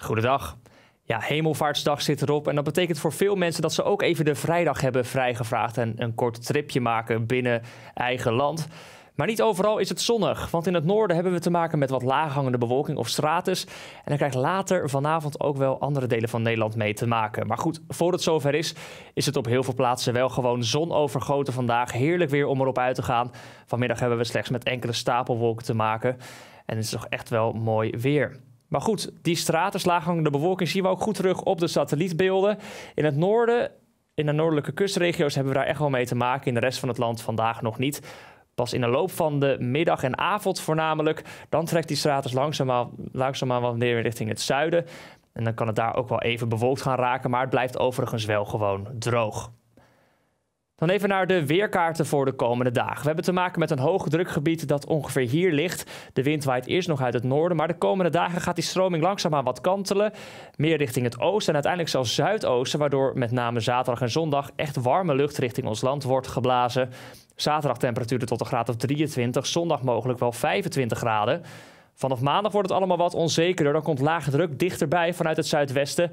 Goedendag. Ja, hemelvaartsdag zit erop en dat betekent voor veel mensen dat ze ook even de vrijdag hebben vrijgevraagd en een kort tripje maken binnen eigen land. Maar niet overal is het zonnig, want in het noorden hebben we te maken met wat laaghangende bewolking of stratus. En dan krijgt later vanavond ook wel andere delen van Nederland mee te maken. Maar goed, voor het zover is, is het op heel veel plaatsen wel gewoon zonovergoten vandaag. Heerlijk weer om erop uit te gaan. Vanmiddag hebben we slechts met enkele stapelwolken te maken. En het is toch echt wel mooi weer. Maar goed, die De bewolking zien we ook goed terug op de satellietbeelden. In het noorden, in de noordelijke kustregio's, hebben we daar echt wel mee te maken. In de rest van het land vandaag nog niet. Pas in de loop van de middag en avond voornamelijk, dan trekt die stratus langzaamaan, langzaamaan wat meer richting het zuiden. En dan kan het daar ook wel even bewolkt gaan raken, maar het blijft overigens wel gewoon droog. Dan even naar de weerkaarten voor de komende dagen. We hebben te maken met een hoog drukgebied dat ongeveer hier ligt. De wind waait eerst nog uit het noorden, maar de komende dagen gaat die stroming langzaamaan wat kantelen. Meer richting het oosten en uiteindelijk zelfs zuidoosten, waardoor met name zaterdag en zondag echt warme lucht richting ons land wordt geblazen. Zaterdag temperaturen tot een graad of 23, zondag mogelijk wel 25 graden. Vanaf maandag wordt het allemaal wat onzekerder. Dan komt lage druk dichterbij vanuit het zuidwesten.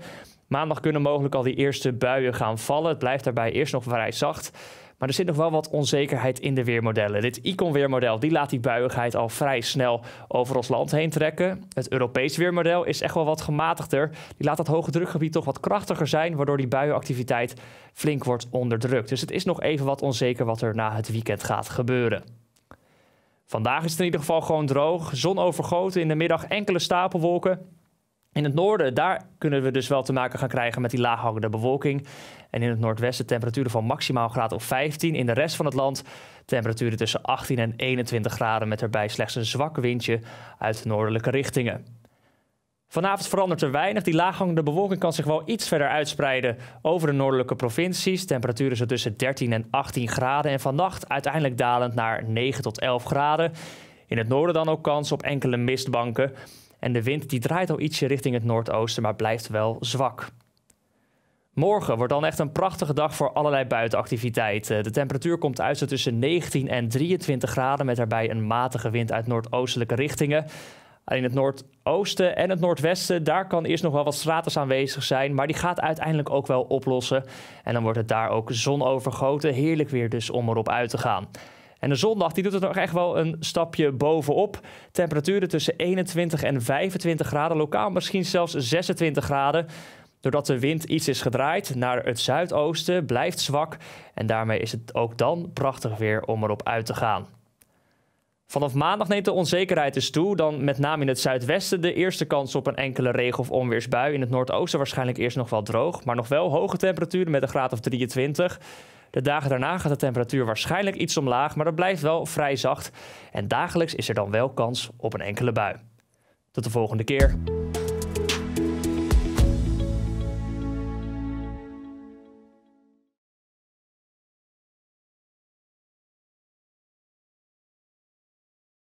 Maandag kunnen mogelijk al die eerste buien gaan vallen. Het blijft daarbij eerst nog vrij zacht. Maar er zit nog wel wat onzekerheid in de weermodellen. Dit Icon-weermodel laat die buiigheid al vrij snel over ons land heen trekken. Het Europees weermodel is echt wel wat gematigder. Die laat dat hoge drukgebied toch wat krachtiger zijn, waardoor die buienactiviteit flink wordt onderdrukt. Dus het is nog even wat onzeker wat er na het weekend gaat gebeuren. Vandaag is het in ieder geval gewoon droog. Zon overgoten, in de middag enkele stapelwolken. In het noorden, daar kunnen we dus wel te maken gaan krijgen met die laaghangende bewolking. En in het noordwesten temperaturen van maximaal graad of 15. In de rest van het land temperaturen tussen 18 en 21 graden met daarbij slechts een zwak windje uit noordelijke richtingen. Vanavond verandert er weinig. Die laaghangende bewolking kan zich wel iets verder uitspreiden over de noordelijke provincies. Temperaturen zo tussen 13 en 18 graden. En vannacht uiteindelijk dalend naar 9 tot 11 graden. In het noorden dan ook kans op enkele mistbanken en de wind die draait al ietsje richting het noordoosten, maar blijft wel zwak. Morgen wordt dan echt een prachtige dag voor allerlei buitenactiviteiten. De temperatuur komt uit tussen 19 en 23 graden met daarbij een matige wind uit noordoostelijke richtingen. Alleen het noordoosten en het noordwesten, daar kan eerst nog wel wat stratus aanwezig zijn, maar die gaat uiteindelijk ook wel oplossen. En dan wordt het daar ook zon overgoten, heerlijk weer dus om erop uit te gaan. En de zondag die doet het nog echt wel een stapje bovenop. Temperaturen tussen 21 en 25 graden, lokaal misschien zelfs 26 graden. Doordat de wind iets is gedraaid naar het zuidoosten, blijft zwak en daarmee is het ook dan prachtig weer om erop uit te gaan. Vanaf maandag neemt de onzekerheid dus toe. Dan met name in het zuidwesten de eerste kans op een enkele regen- of onweersbui. In het noordoosten waarschijnlijk eerst nog wel droog, maar nog wel hoge temperaturen met een graad of 23. De dagen daarna gaat de temperatuur waarschijnlijk iets omlaag, maar dat blijft wel vrij zacht. En dagelijks is er dan wel kans op een enkele bui. Tot de volgende keer.